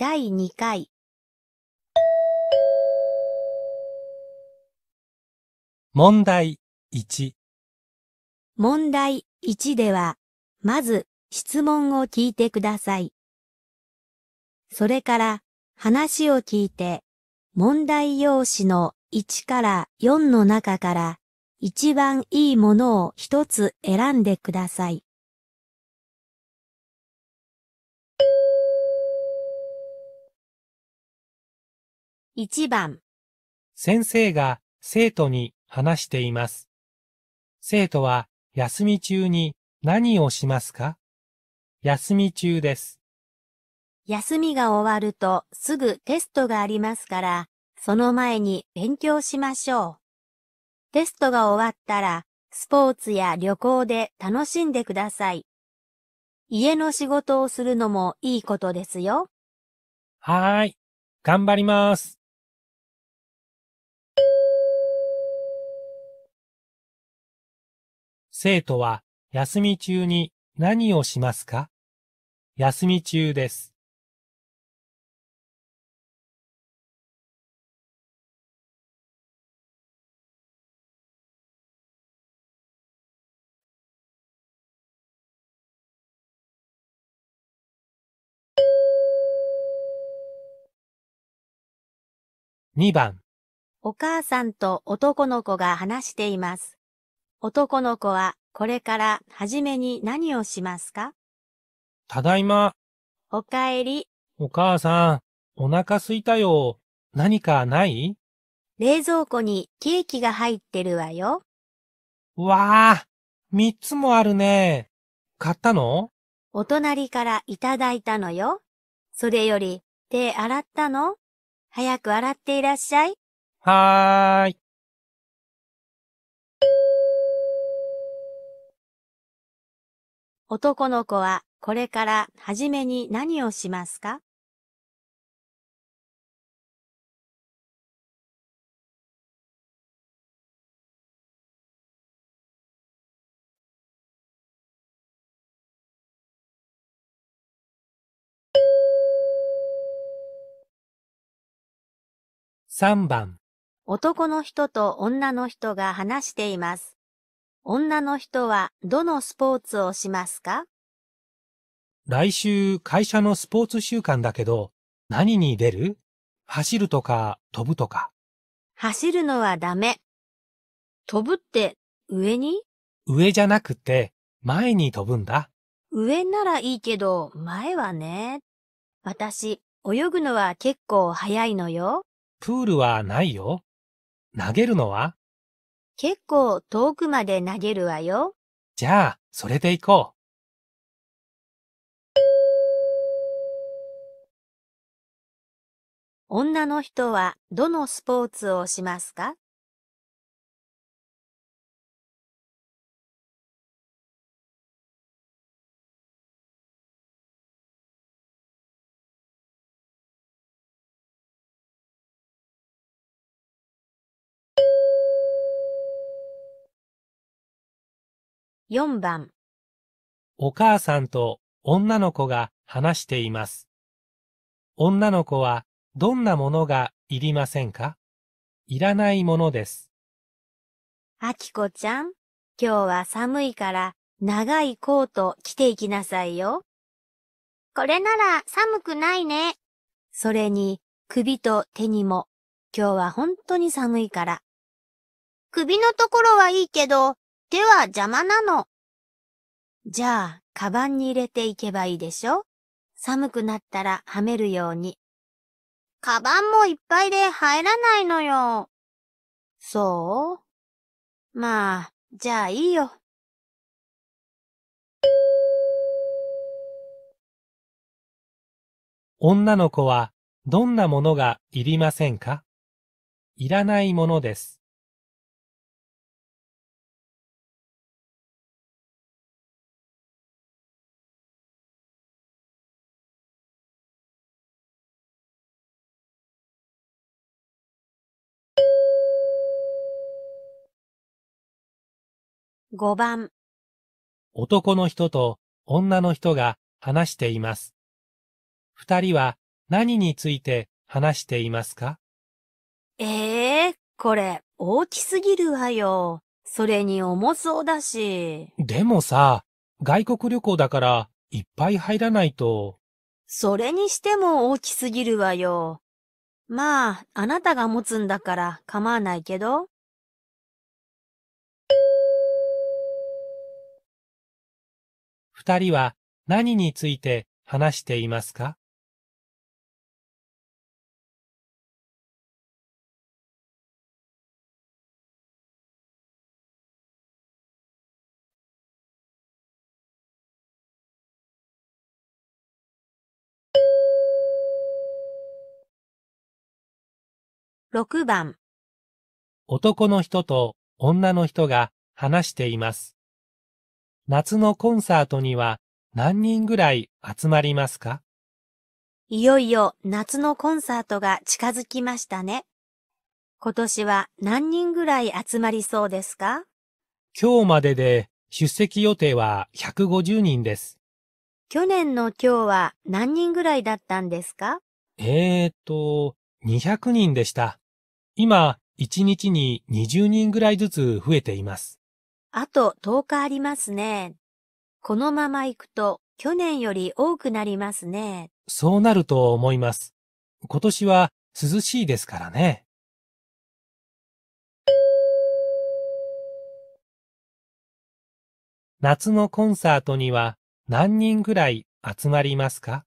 第2回問題1問題1では、まず質問を聞いてください。それから話を聞いて、問題用紙の1から4の中から一番いいものを一つ選んでください。1番先生が生徒に話しています。生徒は休み中に何をしますか休み中です。休みが終わるとすぐテストがありますから、その前に勉強しましょう。テストが終わったら、スポーツや旅行で楽しんでください。家の仕事をするのもいいことですよ。はーい。頑張ります。生徒は休み中に何をしますか休み中です。2番お母さんと男の子が話しています。男の子はこれから初めに何をしますかただいま。おかえり。お母さん、お腹すいたよ。何かない冷蔵庫にケーキが入ってるわよ。わあ、三つもあるね。買ったのお隣からいただいたのよ。それより、手洗ったの早く洗っていらっしゃい。はーい。男の子はこれからはじめに何をしますか3番男の人と女の人が話しています。女の人はどのスポーツをしますか来週会社のスポーツ週間だけど何に出る走るとか飛ぶとか。走るのはダメ。飛ぶって上に上じゃなくて前に飛ぶんだ。上ならいいけど前はね。私、泳ぐのは結構早いのよ。プールはないよ。投げるのは結構遠くまで投げるわよ。じゃあ、それで行こう。女の人はどのスポーツをしますか4番お母さんと女の子が話しています。女の子はどんなものがいりませんかいらないものです。あきこちゃん、今日は寒いから長いコート着ていきなさいよ。これなら寒くないね。それに首と手にも今日は本当に寒いから。首のところはいいけど、手は邪魔なの。じゃあ、カバンに入れていけばいいでしょ寒くなったらはめるように。カバンもいっぱいで入らないのよ。そうまあ、じゃあいいよ。女の子はどんなものがいりませんかいらないものです。5番男の人と女の人が話しています。二人は何について話していますかええー、これ大きすぎるわよ。それに重そうだし。でもさ、外国旅行だからいっぱい入らないと。それにしても大きすぎるわよ。まあ、あなたが持つんだから構わないけど。二人は何について話していますか6番男の人と女の人が話しています。夏のコンサートには何人ぐらい集まりますかいよいよ夏のコンサートが近づきましたね。今年は何人ぐらい集まりそうですか今日までで出席予定は150人です。去年の今日は何人ぐらいだったんですかえーと、200人でした。今、1日に20人ぐらいずつ増えています。あと10日ありますね。このまま行くと去年より多くなりますね。そうなると思います。今年は涼しいですからね。夏のコンサートには何人ぐらい集まりますか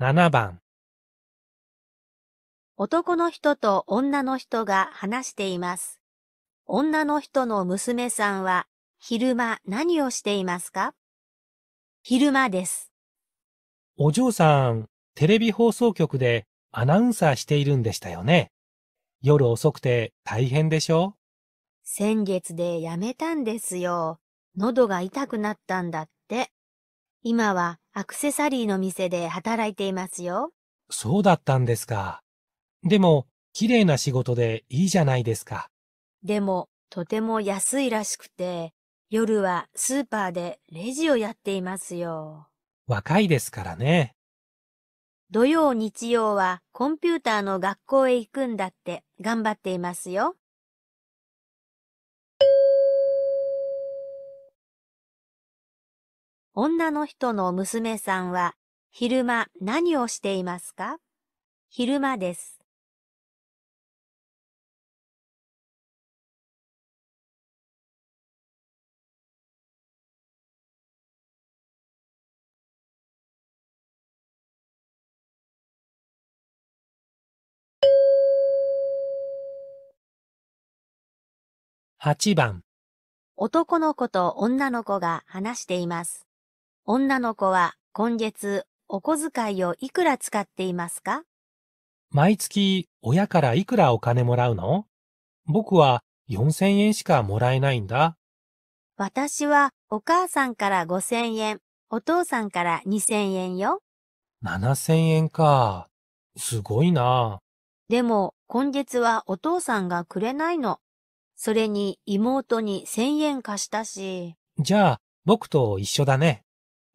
7番男の人と女の人が話しています。女の人の娘さんは昼間何をしていますか昼間です。お嬢さん、テレビ放送局でアナウンサーしているんでしたよね。夜遅くて大変でしょ先月でやめたんですよ。喉が痛くなったんだって。今はアクセサリーの店で働いていますよ。そうだったんですか。でも、綺麗な仕事でいいじゃないですか。でも、とても安いらしくて、夜はスーパーでレジをやっていますよ。若いですからね。土曜日曜はコンピューターの学校へ行くんだって頑張っていますよ。女の人の娘さんは昼間何をしていますか昼間です。8番男の子と女の子が話しています。女の子は今月お小遣いをいくら使っていますか毎月親からいくらお金もらうの僕は4000円しかもらえないんだ。私はお母さんから5000円、お父さんから2000円よ。7000円か。すごいな。でも今月はお父さんがくれないの。それに妹に1000円貸したし。じゃあ僕と一緒だね。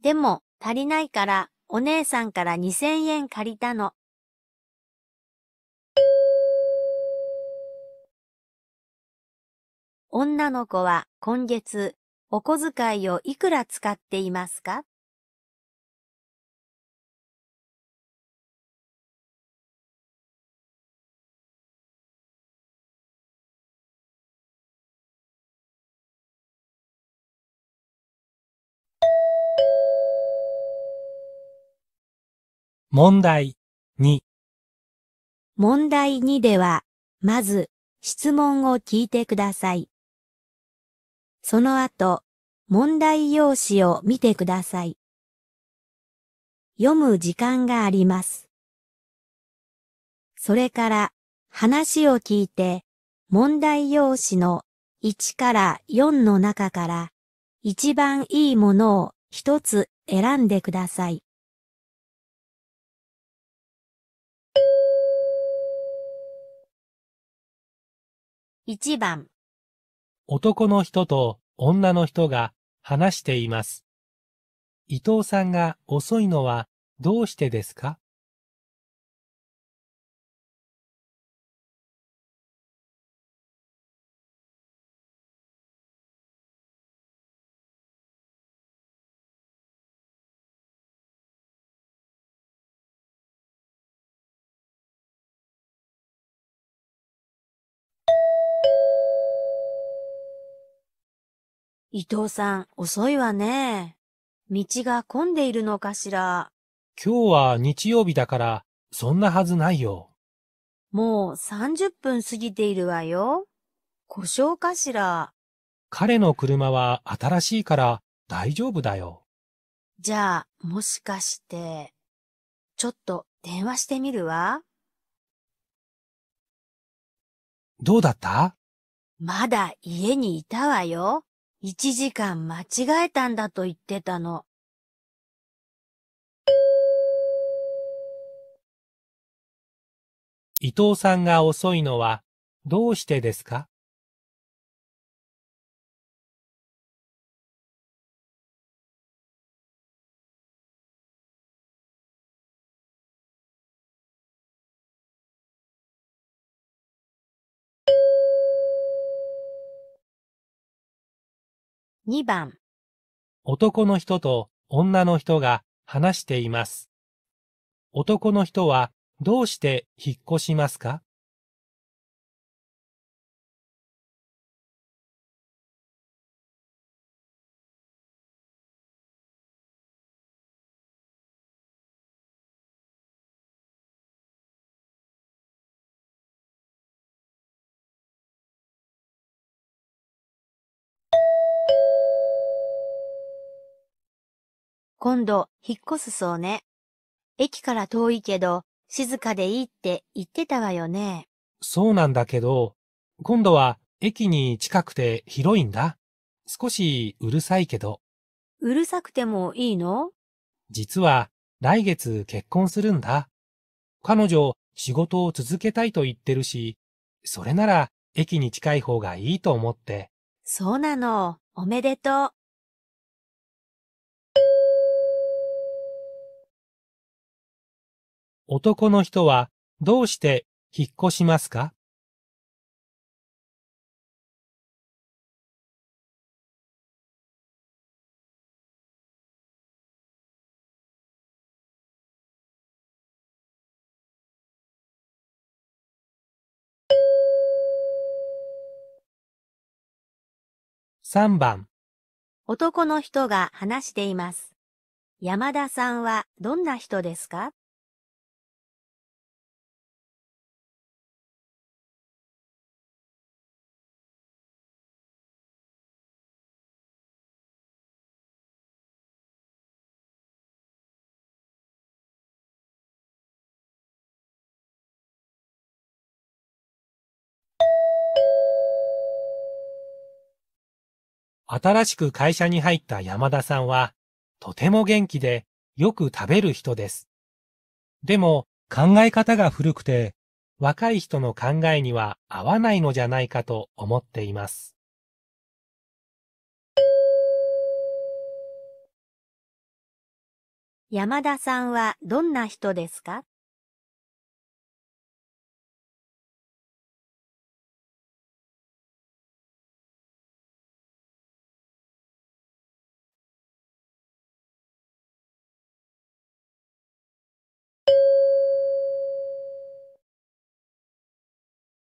でも、足りないから、お姉さんから2000円借りたの。女の子は今月、お小遣いをいくら使っていますか問題2問題2では、まず、質問を聞いてください。その後、問題用紙を見てください。読む時間があります。それから、話を聞いて、問題用紙の1から4の中から、一番いいものを一つ選んでください。1番男の人と女の人が話しています。伊藤さんが遅いのはどうしてですか伊藤さん、遅いわね。道が混んでいるのかしら。今日は日曜日だから、そんなはずないよ。もう30分過ぎているわよ。故障かしら。彼の車は新しいから大丈夫だよ。じゃあ、もしかして、ちょっと電話してみるわ。どうだったまだ家にいたわよ。一時間間違えたんだと言ってたの。伊藤さんが遅いのはどうしてですか2番男の人と女の人が話しています。男の人はどうして引っ越しますか今度、引っ越すそうね。駅から遠いけど、静かでいいって言ってたわよね。そうなんだけど、今度は駅に近くて広いんだ。少しうるさいけど。うるさくてもいいの実は来月結婚するんだ。彼女仕事を続けたいと言ってるし、それなら駅に近い方がいいと思って。そうなの。おめでとう。男の人はどうして引っ越しますか3番男の人が話しています。山田さんはどんな人ですか新しく会社に入った山田さんは、とても元気でよく食べる人です。でも考え方が古くて、若い人の考えには合わないのじゃないかと思っています。山田さんはどんな人ですか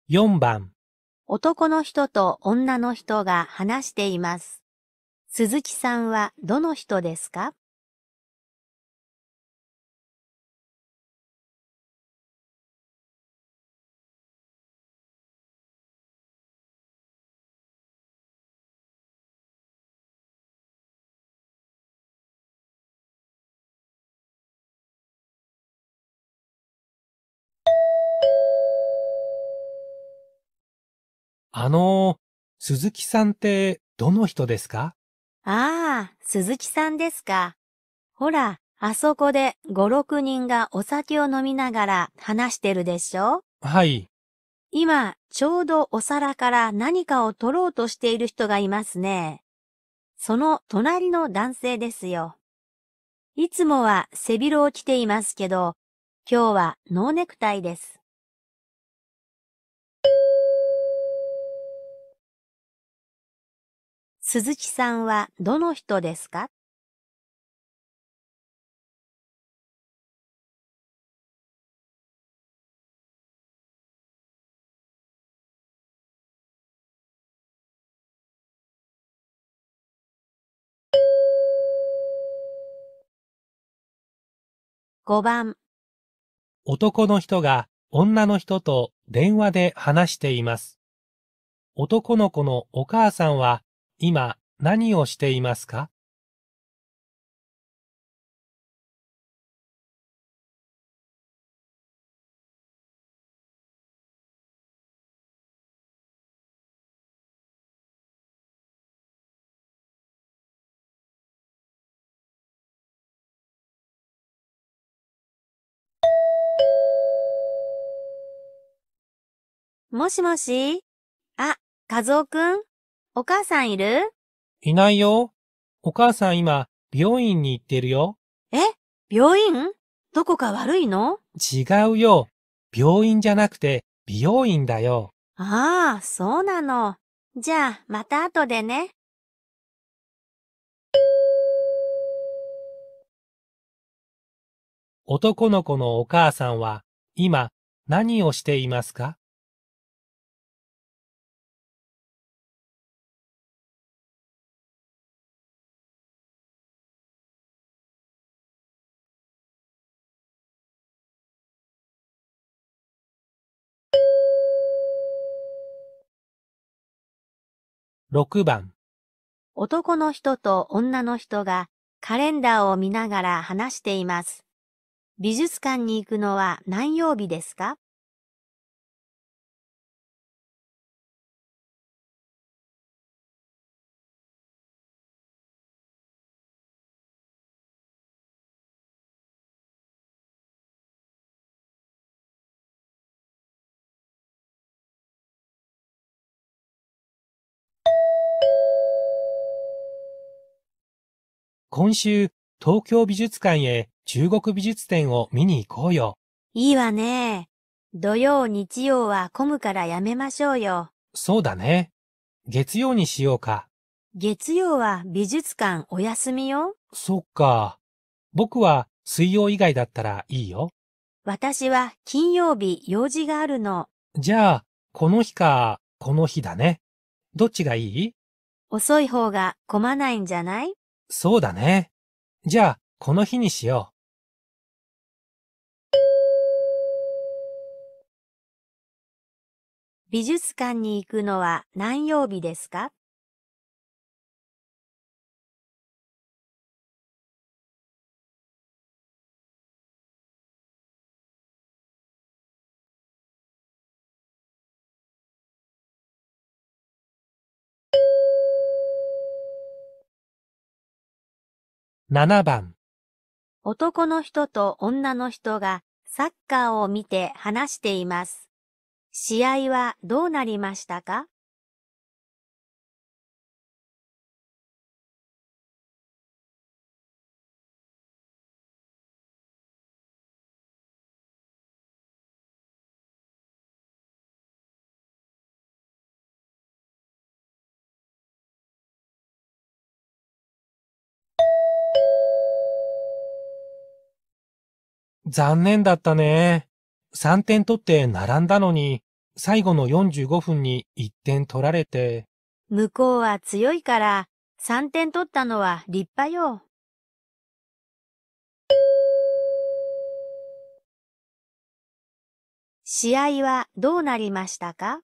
4番男の人と女の人が話しています。鈴木さんはどの人ですかあの、鈴木さんってどの人ですかああ、鈴木さんですか。ほら、あそこで5、6人がお酒を飲みながら話してるでしょはい。今、ちょうどお皿から何かを取ろうとしている人がいますね。その隣の男性ですよ。いつもは背広を着ていますけど、今日はノーネクタイです。鈴木さんはどの人ですか5番男の人が女の人と電話で話しています。男の子のお母さんは今何をしていますかもしもしあ、和夫くんお母さんいるいないよ。お母さん今、病院に行ってるよ。え病院どこか悪いの違うよ。病院じゃなくて、美容院だよ。ああ、そうなの。じゃあ、また後でね。男の子のお母さんは、今、何をしていますか6番男の人と女の人がカレンダーを見ながら話しています。美術館に行くのは何曜日ですか今週、東京美術館へ中国美術展を見に行こうよ。いいわね。土曜、日曜は混むからやめましょうよ。そうだね。月曜にしようか。月曜は美術館お休みよ。そっか。僕は水曜以外だったらいいよ。私は金曜日用事があるの。じゃあ、この日か、この日だね。どっちがいい遅い方が混まないんじゃないそうだね。じゃあ、この日にしよう。美術館に行くのは何曜日ですか7番男の人と女の人がサッカーを見て話しています。試合はどうなりましたか残念だったね。3点取って並んだのに、最後の45分に1点取られて。向こうは強いから、3点取ったのは立派よ。試合はどうなりましたか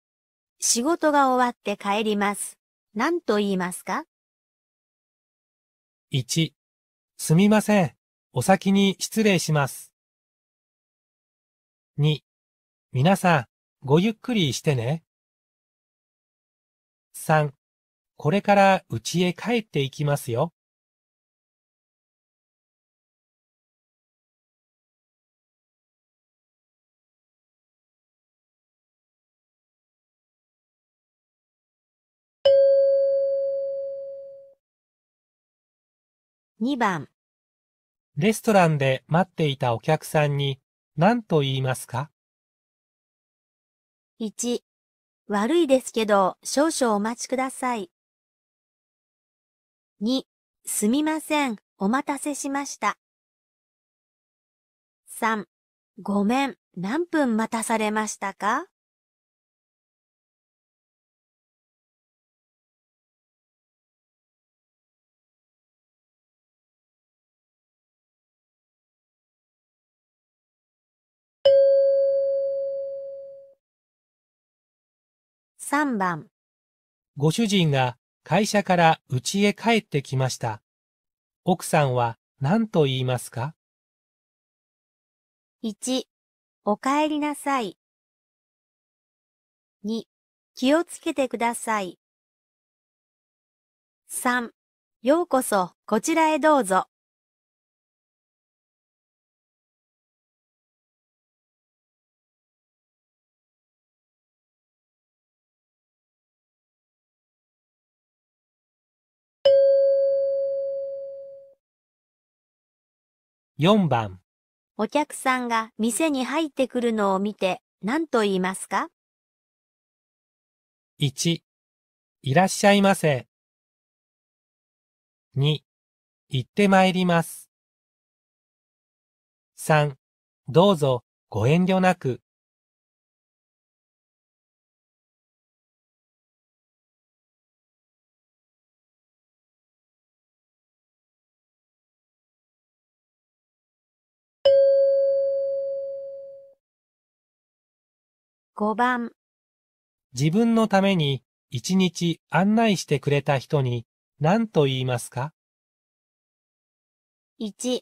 仕事が終わって帰ります。何と言いますか ?1、すみません。お先に失礼します。2、皆さん、ごゆっくりしてね。3、これから家へ帰っていきますよ。2番レストランで待っていたお客さんに何と言いますか ?1 悪いですけど少々お待ちください。2すみませんお待たせしました。3ごめん何分待たされましたか3番ご主人が会社から家へ帰ってきました。奥さんは何と言いますか ?1、お帰りなさい。2、気をつけてください。3、ようこそこちらへどうぞ。4番お客さんが店に入ってくるのを見て何と言いますか ?1 いらっしゃいませ2行ってまいります3どうぞご遠慮なく5番自分のために一日案内してくれた人に何と言いますか ?1 今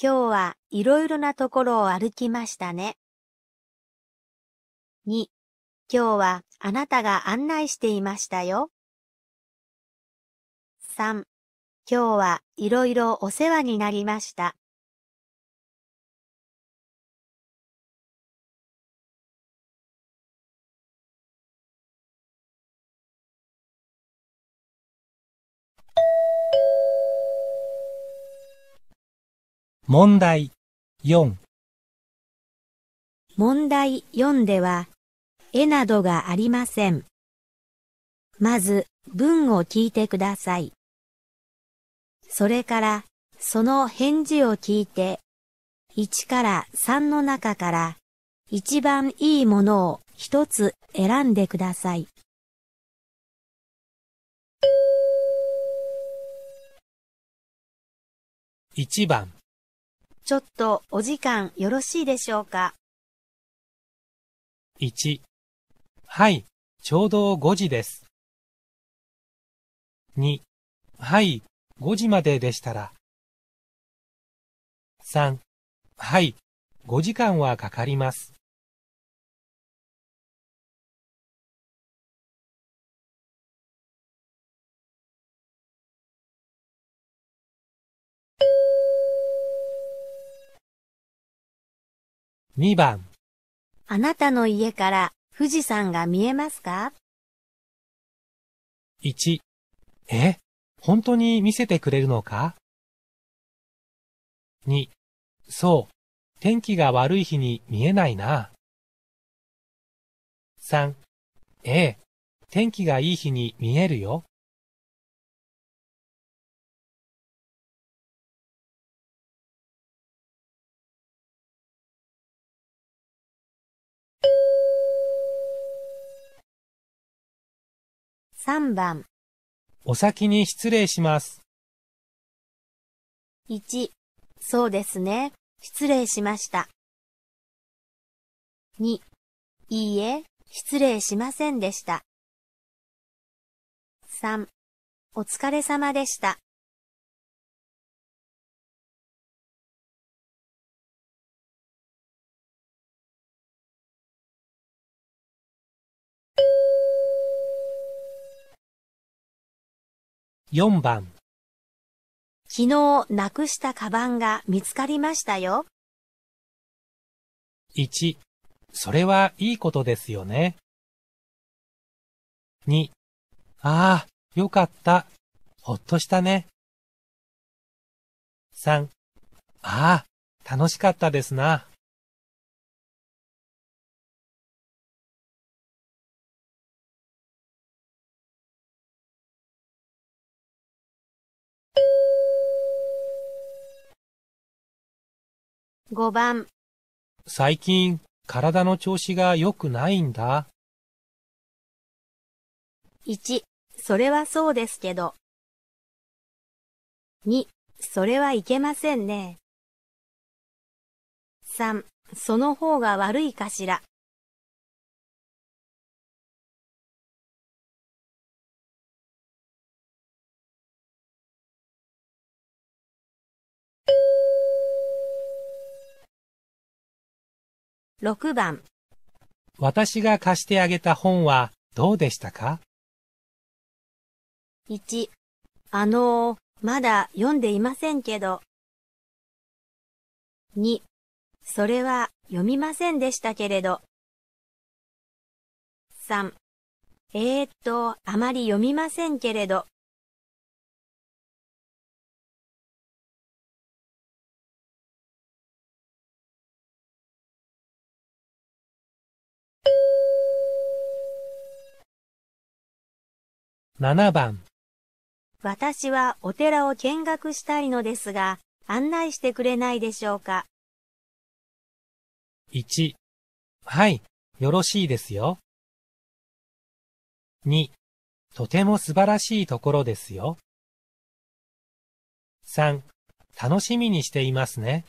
日はいろいろなところを歩きましたね。2今日はあなたが案内していましたよ。3今日はいろいろお世話になりました。問題4問題4では、絵などがありません。まず、文を聞いてください。それから、その返事を聞いて、1から3の中から、一番いいものを一つ選んでください。1番ちょっとお時間よろしいでしょうか。1、はい、ちょうど5時です。2、はい、5時まででしたら。3、はい、5時間はかかります。2番あなたの家から富士山が見えますか ?1 え本当に見せてくれるのか ?2 そう天気が悪い日に見えないな。3ええ、天気がいい日に見えるよ。3番。お先に失礼します。1、そうですね。失礼しました。2、いいえ、失礼しませんでした。3、お疲れ様でした。4番昨日なくしたカバンが見つかりましたよ。1それはいいことですよね。2ああ、よかった。ほっとしたね。3ああ、楽しかったですな。5番最近体の調子が良くないんだ。1、それはそうですけど。2、それはいけませんね。3、その方が悪いかしら。6番私が貸してあげた本はどうでしたか ?1 あのー、まだ読んでいませんけど2それは読みませんでしたけれど3えー、っとあまり読みませんけれど7番私はお寺を見学したいのですが、案内してくれないでしょうか。1はい、よろしいですよ。2とても素晴らしいところですよ。3楽しみにしていますね。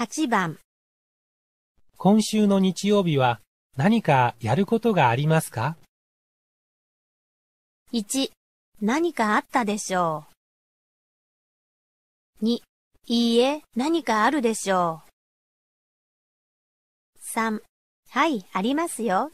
8番今週の日曜日は何かやることがありますか ?1 何かあったでしょう ?2 いいえ何かあるでしょう ?3 はいありますよ。